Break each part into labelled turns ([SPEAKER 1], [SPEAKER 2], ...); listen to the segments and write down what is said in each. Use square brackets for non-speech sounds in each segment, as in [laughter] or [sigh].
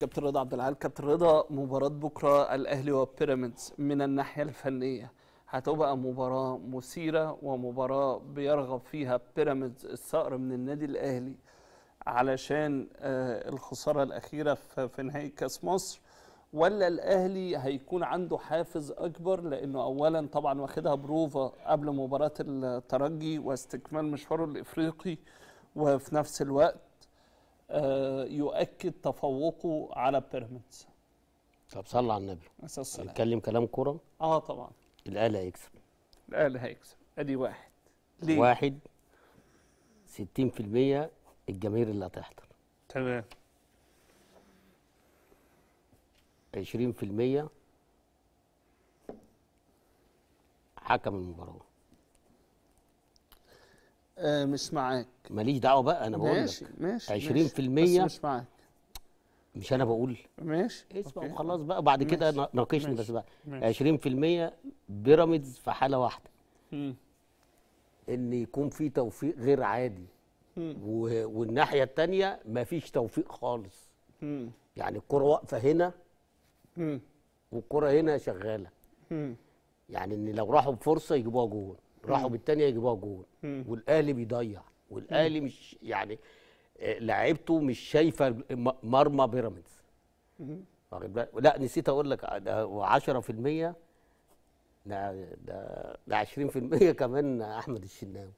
[SPEAKER 1] كابتن رضا عبد العال كابتن رضا مباراه بكره الاهلي وبيراميدز من الناحيه الفنيه هتبقى مباراه مثيره ومباراه بيرغب فيها بيراميدز الصقر من النادي الاهلي علشان آه، الخساره الاخيره في نهائي كاس مصر ولا الاهلي هيكون عنده حافز اكبر لانه اولا طبعا واخدها بروفا قبل مباراه الترجي واستكمال مشواره الافريقي وفي نفس الوقت آه، يؤكد تفوقه على بيراميدز
[SPEAKER 2] طب صل على النبي نتكلم كلام كوره اه طبعا الاهلي هيكسب
[SPEAKER 1] الاهلي هيكسب ادي واحد
[SPEAKER 2] ليه؟ واحد 60% الجماهير اللي هتحضر تمام 20% حكم المباراه
[SPEAKER 1] آه مش معاك
[SPEAKER 2] ماليش دعوه بقى انا بقول ماشي لك ماشي 20% ماشي بس مش معاك مش انا بقول ماشي اسمع وخلاص بقى بعد كده ناقشني بس بقى ماشي. 20% بيراميدز في حاله واحده مم. ان يكون في توفيق غير عادي و... والناحيه الثانيه مفيش توفيق خالص مم. يعني الكره واقفه هنا والكره هنا شغاله مم. يعني ان لو راحوا بفرصه يجيبوها جول راحوا بالثانيه يجيبوها جول والاهلي بيضيع والاهلي مش يعني آه، لعيبته مش شايفه مرمى بيراميدز واخد بالك لا نسيت اقول لك ده 10% ده ده ده 20% [laughs] كمان احمد الشناوي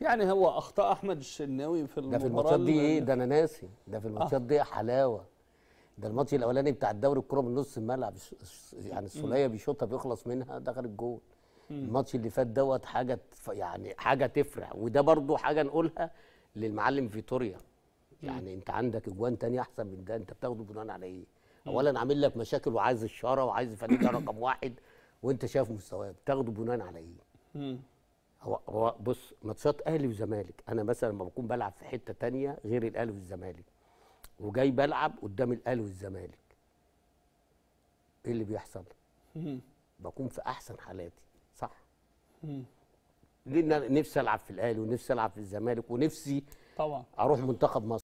[SPEAKER 1] يعني هو اخطاء احمد الشناوي في المباراه ده في الماتشات دي ايه ده
[SPEAKER 2] انا ناسي ده في الماتشات آه. دي حلاوه ده الماتش الاولاني بتاع الدوري الكوره من نص الملعب يعني السوليه بيشوطها بيخلص منها دخل الجول الماتش اللي فات دوت حاجه يعني حاجه تفرح وده برضو حاجه نقولها للمعلم فيتوريا يعني انت عندك اجوان تانية احسن من ده انت بتاخده بناء على ايه؟ اولا عامل لك مشاكل وعايز الشاره وعايز فريق رقم واحد وانت شايف مستواه بتاخده بناء على ايه؟ هو هو بص ماتشات اهلي وزمالك انا مثلا لما بكون بلعب في حته تانية غير الاهلي والزمالك وجاي بلعب قدام الاهلي والزمالك ايه اللي بيحصل؟ بكون في احسن حالاتي صح لان نفسي العب في الاهلي ونفسي العب في الزمالك ونفسي طبعا اروح منتخب مصر